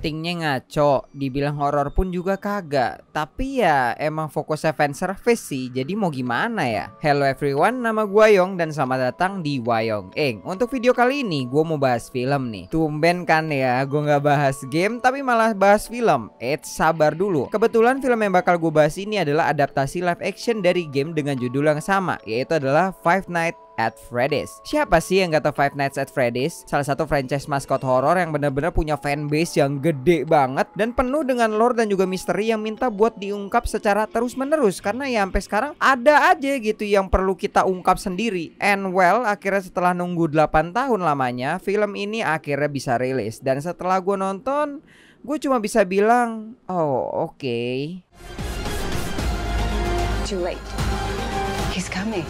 Tingnya ngaco, dibilang horor pun juga kagak. Tapi ya emang fokusnya fan service sih, jadi mau gimana ya? Hello everyone, nama gue Yong dan selamat datang di Wayong Eng. Untuk video kali ini gue mau bahas film nih. Tumben kan ya, gue nggak bahas game tapi malah bahas film. Eh sabar dulu. Kebetulan film yang bakal gue bahas ini adalah adaptasi live action dari game dengan judul yang sama, yaitu adalah Five Nights at Freddy's. Siapa sih yang gak tau Five Nights at Freddy's? Salah satu franchise maskot horror yang benar-benar punya fanbase yang gede banget dan penuh dengan lore dan juga misteri yang minta buat diungkap secara terus-menerus karena ya sampai sekarang ada aja gitu yang perlu kita ungkap sendiri. And well, akhirnya setelah nunggu 8 tahun lamanya, film ini akhirnya bisa rilis dan setelah gue nonton, gue cuma bisa bilang, "Oh, oke." Okay. Too late. He's coming.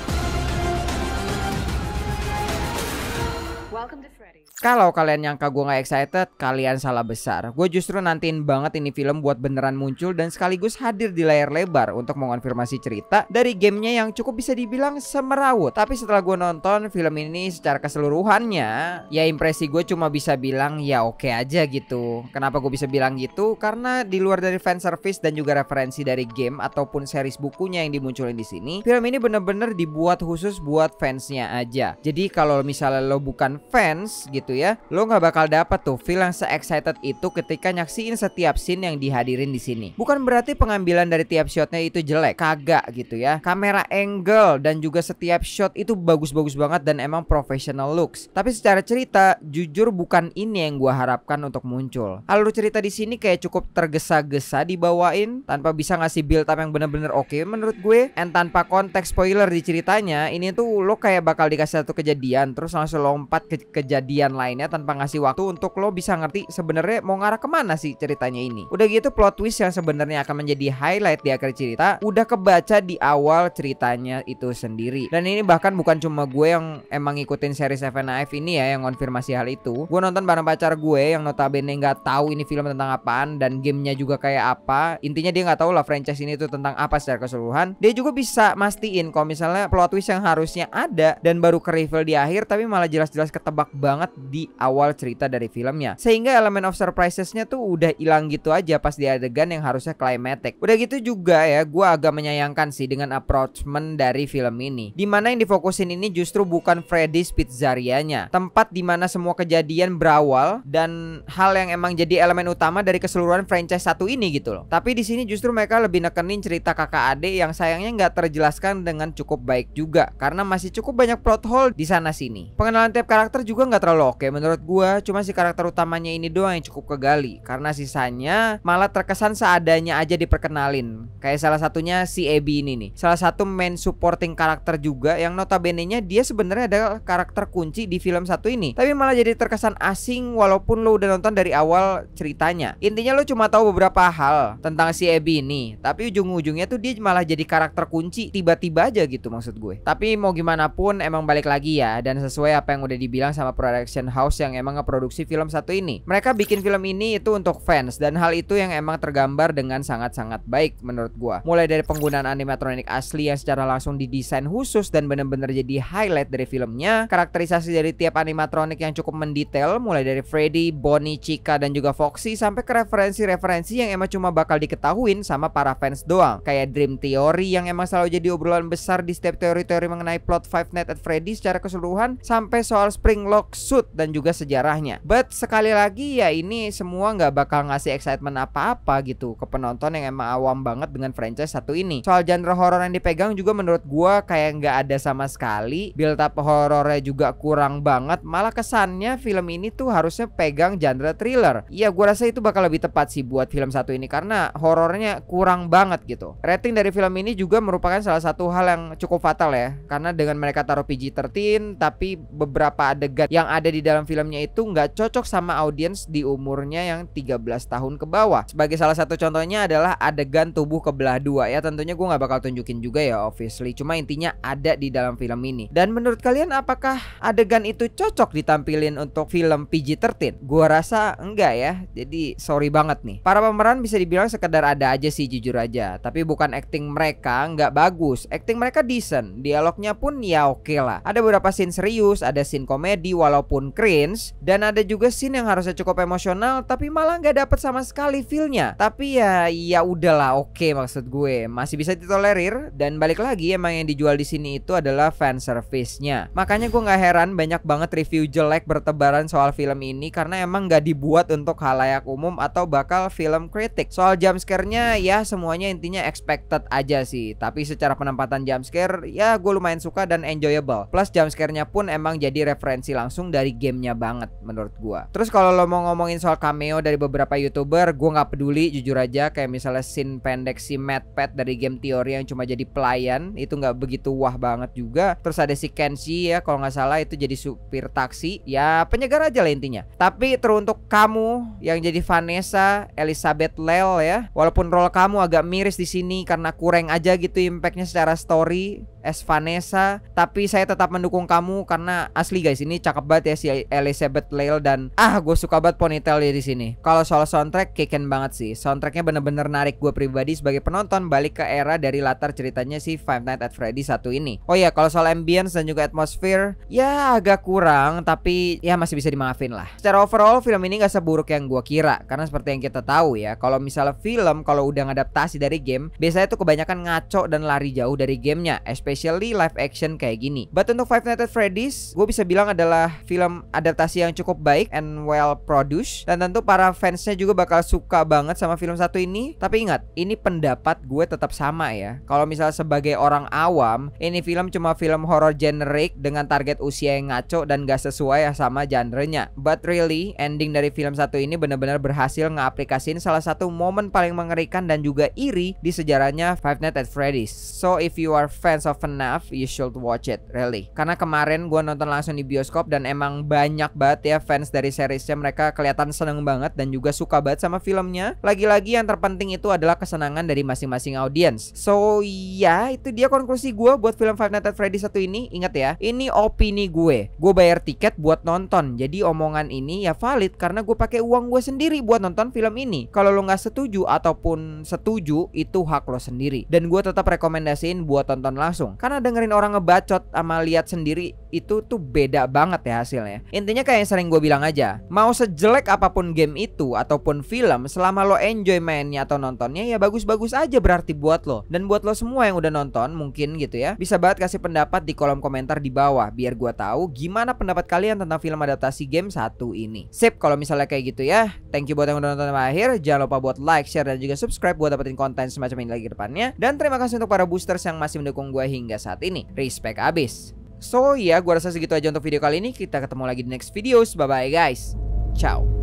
Kalau kalian nyangka gue gak excited, kalian salah besar. Gue justru nantiin banget ini film buat beneran muncul dan sekaligus hadir di layar lebar untuk mengonfirmasi cerita dari gamenya yang cukup bisa dibilang semerawut. Tapi setelah gue nonton film ini secara keseluruhannya, ya impresi gue cuma bisa bilang ya oke okay aja gitu. Kenapa gue bisa bilang gitu? Karena di luar dari fan service dan juga referensi dari game ataupun series bukunya yang dimunculin di sini, film ini bener-bener dibuat khusus buat fansnya aja. Jadi kalau misalnya lo bukan fans gitu ya Lo nggak bakal dapet tuh feel yang se-excited itu ketika nyaksiin setiap scene yang dihadirin di sini Bukan berarti pengambilan dari tiap shotnya itu jelek Kagak gitu ya Kamera angle dan juga setiap shot itu bagus-bagus banget dan emang professional looks Tapi secara cerita jujur bukan ini yang gue harapkan untuk muncul Alur cerita di sini kayak cukup tergesa-gesa dibawain Tanpa bisa ngasih build up yang bener-bener oke okay, menurut gue And tanpa konteks spoiler di ceritanya Ini tuh lo kayak bakal dikasih satu kejadian Terus langsung lompat ke kejadian lainnya tanpa ngasih waktu untuk lo bisa ngerti sebenarnya mau ngarah kemana sih ceritanya ini. Udah gitu plot twist yang sebenarnya akan menjadi highlight di akhir cerita udah kebaca di awal ceritanya itu sendiri. Dan ini bahkan bukan cuma gue yang emang ngikutin seri Seven Life ini ya yang konfirmasi hal itu. Gue nonton bareng pacar gue yang notabene nggak tahu ini film tentang apaan dan gamenya juga kayak apa. Intinya dia nggak tahu lah franchise ini tuh tentang apa secara keseluruhan. Dia juga bisa mastiin kalau misalnya plot twist yang harusnya ada dan baru ke reveal di akhir tapi malah jelas-jelas ketebak banget di awal cerita dari filmnya. Sehingga elemen of surprisesnya tuh udah hilang gitu aja pas di adegan yang harusnya climatic. Udah gitu juga ya, gue agak menyayangkan sih dengan approachment dari film ini. Dimana yang difokusin ini justru bukan Freddy's pizzarianya, tempat dimana semua kejadian berawal dan hal yang emang jadi elemen utama dari keseluruhan franchise satu ini gitu loh. Tapi di sini justru mereka lebih nekenin cerita kakak adik yang sayangnya nggak terjelaskan dengan cukup baik juga karena masih cukup banyak plot hole di sana sini. Pengenalan tiap karakter karakter juga nggak terlalu oke menurut gue Cuma si karakter utamanya ini doang yang cukup kegali Karena sisanya malah terkesan seadanya aja diperkenalin Kayak salah satunya si Abby ini nih Salah satu main supporting karakter juga Yang notabene-nya dia sebenarnya adalah karakter kunci di film satu ini Tapi malah jadi terkesan asing walaupun lo udah nonton dari awal ceritanya Intinya lo cuma tahu beberapa hal tentang si Abby ini Tapi ujung-ujungnya tuh dia malah jadi karakter kunci Tiba-tiba aja gitu maksud gue Tapi mau gimana pun emang balik lagi ya Dan sesuai apa yang udah dibilang bilang sama production house yang emang ngeproduksi film satu ini. Mereka bikin film ini itu untuk fans dan hal itu yang emang tergambar dengan sangat-sangat baik menurut gua. Mulai dari penggunaan animatronik asli yang secara langsung didesain khusus dan benar-benar jadi highlight dari filmnya, karakterisasi dari tiap animatronik yang cukup mendetail mulai dari Freddy, Bonnie, Chica dan juga Foxy sampai ke referensi-referensi yang emang cuma bakal diketahuin sama para fans doang. Kayak Dream Theory yang emang selalu jadi obrolan besar di setiap teori-teori mengenai plot Five Nights at Freddy secara keseluruhan sampai soal Springlock suit dan juga sejarahnya. But sekali lagi ya ini semua nggak bakal ngasih excitement apa-apa gitu ke penonton yang emang awam banget dengan franchise satu ini. Soal genre horor yang dipegang juga menurut gue kayak nggak ada sama sekali. Build up horornya juga kurang banget. Malah kesannya film ini tuh harusnya pegang genre thriller. Iya gue rasa itu bakal lebih tepat sih buat film satu ini karena horornya kurang banget gitu. Rating dari film ini juga merupakan salah satu hal yang cukup fatal ya karena dengan mereka taruh PG-13 tapi beberapa adegan yang ada di dalam filmnya itu nggak cocok sama audiens di umurnya yang 13 tahun ke bawah. Sebagai salah satu contohnya adalah adegan tubuh kebelah dua ya tentunya gue nggak bakal tunjukin juga ya obviously cuma intinya ada di dalam film ini. Dan menurut kalian apakah adegan itu cocok ditampilin untuk film PG-13? Gue rasa enggak ya jadi sorry banget nih. Para pemeran bisa dibilang sekedar ada aja sih jujur aja tapi bukan acting mereka nggak bagus. Acting mereka decent, dialognya pun ya oke okay lah. Ada beberapa scene serius, ada scene komedi komedi walaupun cringe dan ada juga scene yang harusnya cukup emosional tapi malah nggak dapet sama sekali feelnya tapi ya ya udahlah oke okay, maksud gue masih bisa ditolerir dan balik lagi emang yang dijual di sini itu adalah fan service-nya makanya gue nggak heran banyak banget review jelek bertebaran soal film ini karena emang nggak dibuat untuk halayak umum atau bakal film kritik soal jumpscare-nya ya semuanya intinya expected aja sih tapi secara penempatan jumpscare ya gue lumayan suka dan enjoyable plus jumpscare-nya pun emang jadi referensi referensi langsung dari gamenya banget menurut gua. Terus kalau lo mau ngomongin soal cameo dari beberapa youtuber, gua nggak peduli jujur aja kayak misalnya sin pendek si Pet Pat dari game teori yang cuma jadi pelayan itu nggak begitu wah banget juga. Terus ada si Kenshi ya kalau nggak salah itu jadi supir taksi ya penyegar aja lah intinya. Tapi teruntuk kamu yang jadi Vanessa Elizabeth Lel ya, walaupun role kamu agak miris di sini karena kurang aja gitu impactnya secara story S Vanessa tapi saya tetap mendukung kamu karena asli guys ini cakep banget ya si Elizabeth Lail dan ah gue suka banget ponytail ya di sini kalau soal soundtrack keken banget sih soundtracknya bener-bener narik gue pribadi sebagai penonton balik ke era dari latar ceritanya si Five Nights at Freddy satu ini oh ya kalau soal ambience dan juga atmosfer ya agak kurang tapi ya masih bisa dimaafin lah secara overall film ini gak seburuk yang gue kira karena seperti yang kita tahu ya kalau misalnya film kalau udah ngadaptasi dari game biasanya tuh kebanyakan ngaco dan lari jauh dari gamenya SP especially live action kayak gini. But untuk Five Nights at Freddy's, gue bisa bilang adalah film adaptasi yang cukup baik and well produced dan tentu para fansnya juga bakal suka banget sama film satu ini. Tapi ingat, ini pendapat gue tetap sama ya. Kalau misalnya sebagai orang awam, ini film cuma film horror generic dengan target usia yang ngaco dan gak sesuai sama genre-nya. But really, ending dari film satu ini benar-benar berhasil ngeaplikasiin salah satu momen paling mengerikan dan juga iri di sejarahnya Five Nights at Freddy's. So if you are fans of FNAF, you should watch it, really. Karena kemarin gue nonton langsung di bioskop dan emang banyak banget ya fans dari seriesnya mereka kelihatan seneng banget dan juga suka banget sama filmnya. Lagi-lagi yang terpenting itu adalah kesenangan dari masing-masing audience So ya itu dia konklusi gue buat film Five Nights at Freddy satu ini. Ingat ya, ini opini gue. Gue bayar tiket buat nonton. Jadi omongan ini ya valid karena gue pakai uang gue sendiri buat nonton film ini. Kalau lo nggak setuju ataupun setuju itu hak lo sendiri. Dan gue tetap rekomendasiin buat tonton langsung langsung karena dengerin orang ngebacot sama lihat sendiri itu tuh beda banget ya hasilnya intinya kayak yang sering gue bilang aja mau sejelek apapun game itu ataupun film selama lo enjoy mainnya atau nontonnya ya bagus-bagus aja berarti buat lo dan buat lo semua yang udah nonton mungkin gitu ya bisa banget kasih pendapat di kolom komentar di bawah biar gue tahu gimana pendapat kalian tentang film adaptasi game satu ini sip kalau misalnya kayak gitu ya thank you buat yang udah nonton sampai akhir jangan lupa buat like share dan juga subscribe buat dapetin konten semacam ini lagi ke depannya dan terima kasih untuk para boosters yang masih mendukung gue hingga hingga saat ini. Respect abis. So ya gua rasa segitu aja untuk video kali ini. Kita ketemu lagi di next videos. Bye bye guys. Ciao.